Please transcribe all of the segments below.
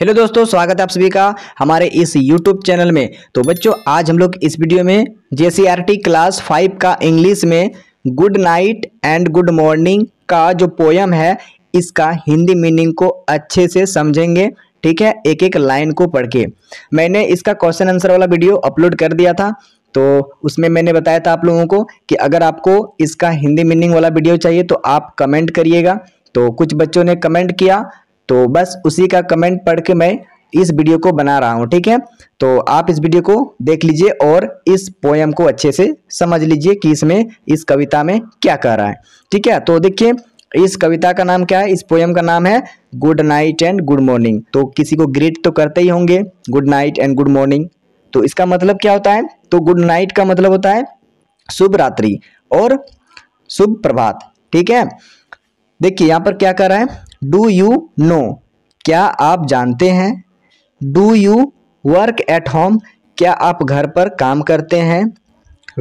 hello दोस्तों स्वागत है आप सभी का हमारे इस यूट्यूब चैनल में तो बच्चों आज हम लोग इस वीडियो में जे क्लास फाइव का इंग्लिश में good night and good morning का जो पोयम है इसका हिंदी मीनिंग को अच्छे से समझेंगे ठीक है एक एक लाइन को पढ़ के मैंने इसका क्वेश्चन आंसर वाला वीडियो अपलोड कर दिया था तो उसमें मैंने बताया था आप लोगों को कि अगर आपको इसका हिंदी मीनिंग वाला वीडियो चाहिए तो आप कमेंट करिएगा तो कुछ बच्चों ने कमेंट किया तो बस उसी का कमेंट पढ़ के मैं इस वीडियो को बना रहा हूँ ठीक है तो आप इस वीडियो को देख लीजिए और इस पोएम को अच्छे से समझ लीजिए कि इसमें इस कविता में क्या कह रहा है ठीक है तो देखिए इस कविता का नाम क्या है इस पोएम का नाम है good night and good morning तो किसी को ग्रीट तो करते ही होंगे good night and good morning तो इसका मतलब क्या होता है तो गुड नाइट का मतलब होता है शुभ रात्रि और शुभ प्रभात ठीक है देखिए यहाँ पर क्या कह रहा है डू यू नो क्या आप जानते हैं do you work at home क्या आप घर पर काम करते हैं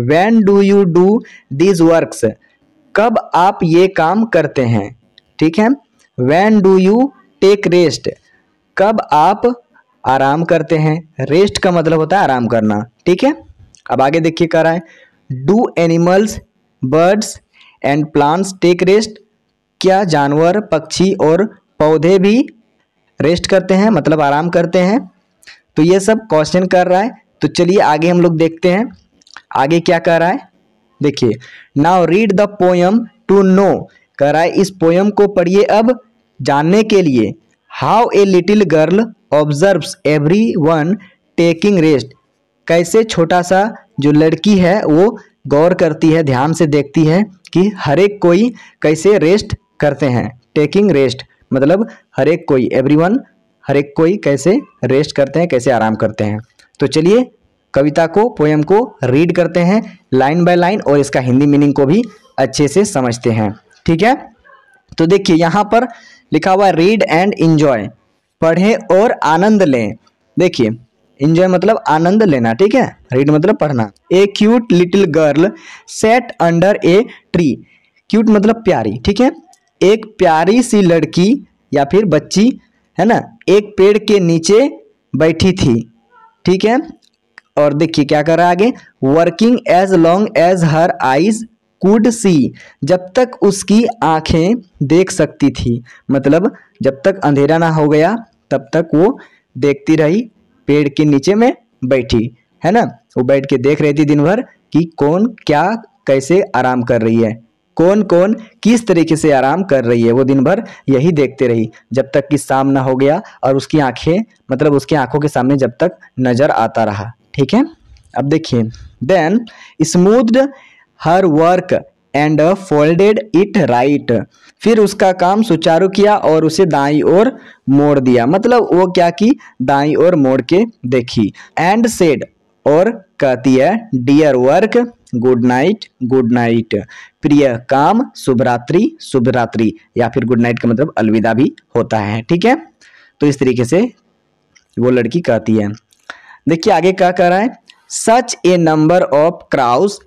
when do you do these works कब आप ये काम करते हैं ठीक है when do you take rest कब आप आराम करते हैं रेस्ट का मतलब होता है आराम करना ठीक है अब आगे देखिए कर रहा है do animals birds and plants take rest क्या जानवर पक्षी और पौधे भी रेस्ट करते हैं मतलब आराम करते हैं तो ये सब क्वेश्चन कर रहा है तो चलिए आगे हम लोग देखते हैं आगे क्या कर रहा है देखिए now read the poem to know कर रहा है इस पोयम को पढ़िए अब जानने के लिए how a little girl observes everyone taking rest कैसे छोटा सा जो लड़की है वो गौर करती है ध्यान से देखती है कि हर एक कोई कैसे रेस्ट करते हैं टेकिंग रेस्ट मतलब हर एक कोई एवरीवन हर एक कोई कैसे रेस्ट करते हैं कैसे आराम करते हैं तो चलिए कविता को पोएम को रीड करते हैं लाइन बाय लाइन और इसका हिंदी मीनिंग को भी अच्छे से समझते हैं ठीक है तो देखिए यहाँ पर लिखा हुआ रीड एंड इन्जॉय पढ़ें और आनंद लें देखिए इन्जॉय मतलब आनंद लेना ठीक है रीड मतलब पढ़ना a cute little girl sat under a tree cute मतलब प्यारी ठीक है एक प्यारी सी लड़की या फिर बच्ची है ना एक पेड़ के नीचे बैठी थी ठीक है और देखिए क्या कर रहा आगे working as long as her eyes could see जब तक उसकी आंखें देख सकती थी मतलब जब तक अंधेरा ना हो गया तब तक वो देखती रही पेड़ के नीचे में बैठी है ना वो बैठ के देख रही थी दिन भर कि कौन क्या कैसे आराम कर रही है कौन कौन किस तरीके से आराम कर रही है वो दिन भर यही देखते रही जब तक कि शाम ना हो गया और उसकी आंखें मतलब उसकी आंखों के सामने जब तक नज़र आता रहा ठीक है अब देखिए then smooth her work and folded it right फिर उसका काम सुचारू किया और उसे दाई और मोड़ दिया मतलब वो क्या की दाई और मोड़ के देखी एंड सेड और कहती है dear work good night good night प्रिय काम शुभरात्रि शुभरात्रि या फिर गुड नाइट का मतलब अलविदा भी होता है ठीक है तो इस तरीके से वो लड़की कहती है देखिए आगे क्या कह रहा है such a number of crows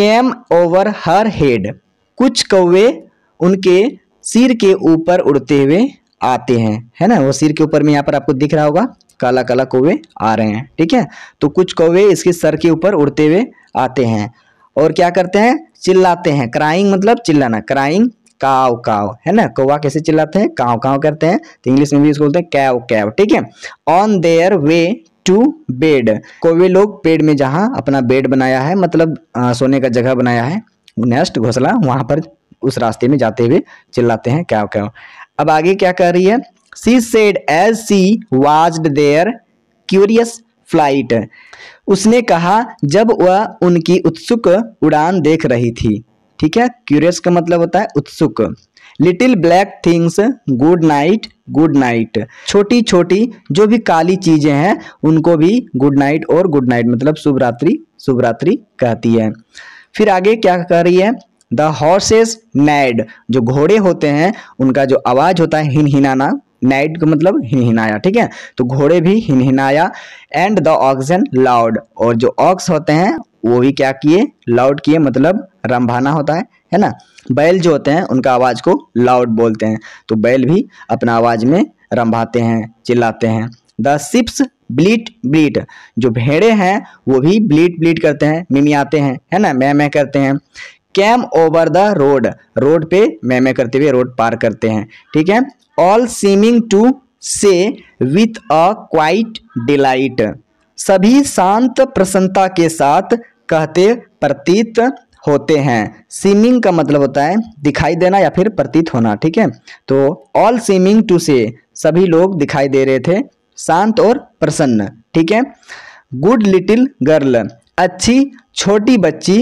came over her head कुछ कौवे उनके सिर के ऊपर उड़ते हुए आते हैं है ना वो सिर के ऊपर में यहाँ पर आपको दिख रहा होगा काला काला कौवे आ रहे हैं ठीक है तो कुछ कौवे इसके सर के ऊपर उड़ते हुए आते हैं और क्या करते हैं चिल्लाते हैं क्राइंग मतलब चिल्लाना क्राइंग काव काव है ना कौवा कैसे चिल्लाते हैं काव काव करते हैं तो इंग्लिश में भी इसको बोलते हैं कैव कैव ठीक है on their way to bed कौवे लोग पेड़ में जहाँ अपना बेड बनाया है मतलब आ, सोने का जगह बनाया है नेस्ट घोसला वहाँ पर उस रास्ते में जाते हुए चिल्लाते हैं क्या क्या अब आगे क्या कह रही है she said as she watched their curious flight उसने कहा जब वह उनकी उत्सुक उड़ान देख रही थी ठीक है क्यूरियस का मतलब होता है उत्सुक little black things good night good night छोटी छोटी जो भी काली चीज़ें हैं उनको भी गुड नाइट और गुड नाइट मतलब शुभ रात्रि शुभ रात्रि कहती है फिर आगे क्या कह रही है द हॉर्सेस मैड जो घोड़े होते हैं उनका जो आवाज़ होता है हिन हिनाना नाइट का मतलब हिनहिनाया ठीक है तो घोड़े भी हिनहिनाया एंड द ऑक्सन लाउड और जो ऑक्स होते हैं वो भी क्या किए लाउड किए मतलब रंभाना होता है है ना बैल जो होते हैं उनका आवाज़ को लाउड बोलते हैं तो बैल भी अपना आवाज़ में रंभाते हैं चिल्लाते हैं द सिप्स ब्लीट ब्लीट जो भेड़े हैं वो भी ब्लीट ब्लीट करते हैं मिमियाते हैं है ना मैं मैं करते हैं came over the road road पे मैमे करते हुए रोड पार करते हैं ठीक है all seeming to say with a quiet delight सभी शांत प्रसन्नता के साथ कहते प्रतीत होते हैं सीमिंग का मतलब होता है दिखाई देना या फिर प्रतीत होना ठीक है तो ऑल सीमिंग टू से सभी लोग दिखाई दे रहे थे शांत और प्रसन्न ठीक है गुड लिटिल गर्ल अच्छी छोटी बच्ची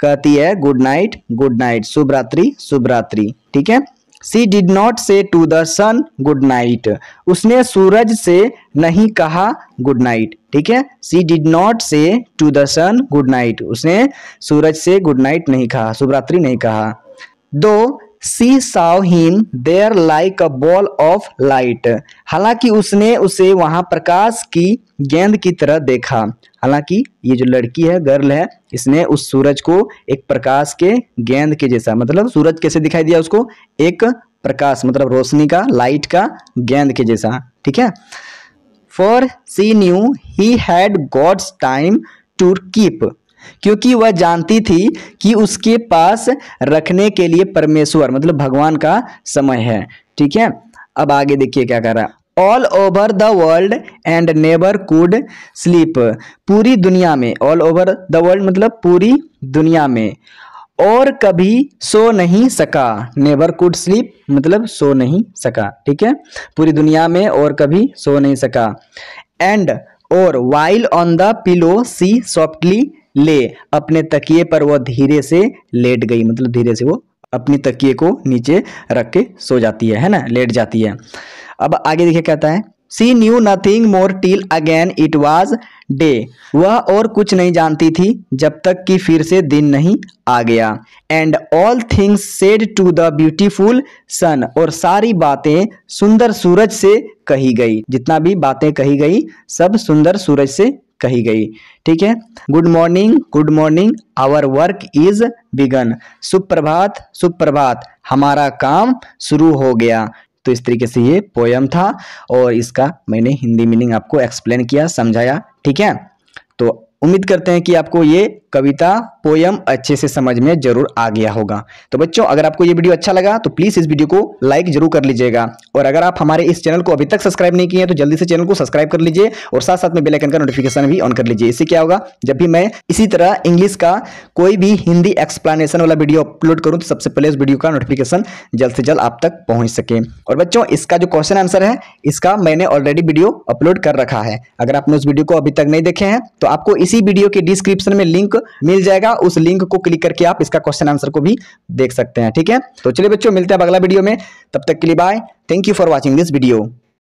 कहती है गुड नाइट गुड नाइट शुभ रात्रि शुभ रात्रि ठीक है she did not say to the sun good night उसने सूरज से नहीं कहा गुड नाइट ठीक है she did not say to the sun good night उसने सूरज से गुड नाइट नहीं कहा शुभरात्रि नहीं कहा दो she saw him there like a ball of light हालांकि उसने उसे वहां प्रकाश की गेंद की तरह देखा हालांकि ये जो लड़की है गर्ल है इसने उस सूरज को एक प्रकाश के गेंद के जैसा मतलब सूरज कैसे दिखाई दिया उसको एक प्रकाश मतलब रोशनी का लाइट का गेंद के जैसा ठीक है for she knew he had God's time to keep क्योंकि वह जानती थी कि उसके पास रखने के लिए परमेश्वर मतलब भगवान का समय है ठीक है अब आगे देखिए क्या कह रहा है all over the world and neighbour could sleep पूरी दुनिया में ऑल ओवर द वर्ल्ड मतलब पूरी दुनिया में और कभी सो नहीं सका नेबर कुड स्लीप मतलब सो नहीं सका ठीक है पूरी दुनिया में और कभी सो नहीं सका एंड और while on the pillow she softly lay अपने तकिए पर वह धीरे से लेट गई मतलब धीरे से वो अपनी तकिए को नीचे रख के सो जाती है है ना लेट जाती है अब आगे देखिए कहता है she knew nothing more till again it was day वह और कुछ नहीं जानती थी जब तक कि फिर से दिन नहीं आ गया and all things said to the beautiful sun और सारी बातें सुंदर सूरज से कही गई जितना भी बातें कही गई सब सुंदर सूरज से कही गई ठीक है good morning good morning our work is begun सुप्रभात सुप्रभात हमारा काम शुरू हो गया तो इस तरीके से ये पोयम था और इसका मैंने हिंदी मीनिंग आपको एक्सप्लेन किया समझाया ठीक है तो उम्मीद करते हैं कि आपको ये कविता पोयम अच्छे से समझ में जरूर आ गया होगा तो बच्चों अगर आपको ये वीडियो अच्छा लगा तो प्लीज़ इस वीडियो को लाइक जरूर कर लीजिएगा और अगर आप हमारे इस चैनल को अभी तक सब्सक्राइब नहीं किए हैं तो जल्दी से चैनल को सब्सक्राइब कर लीजिए और साथ साथ में बेलाइकन का नोटिफिकेशन भी ऑन कर लीजिए इससे क्या होगा जब भी मैं इसी तरह इंग्लिश का कोई भी हिंदी एक्सप्लानशन वाला वीडियो अपलोड करूँ तो सबसे पहले उस वीडियो का नोटिफिकेशन जल्द से जल्द आप तक पहुँच सके और बच्चों इसका जो क्वेश्चन आंसर है इसका मैंने ऑलरेडी वीडियो अपलोड कर रखा है अगर आपने उस वीडियो को अभी तक नहीं देखे हैं तो आपको इसी वीडियो के डिस्क्रिप्शन में लिंक मिल जाएगा उस लिंक को क्लिक करके आप इसका क्वेश्चन आंसर को भी देख सकते हैं ठीक है तो चलिए बच्चों मिलते हैं अगला वीडियो में तब तक के लिए bye thank you for watching this video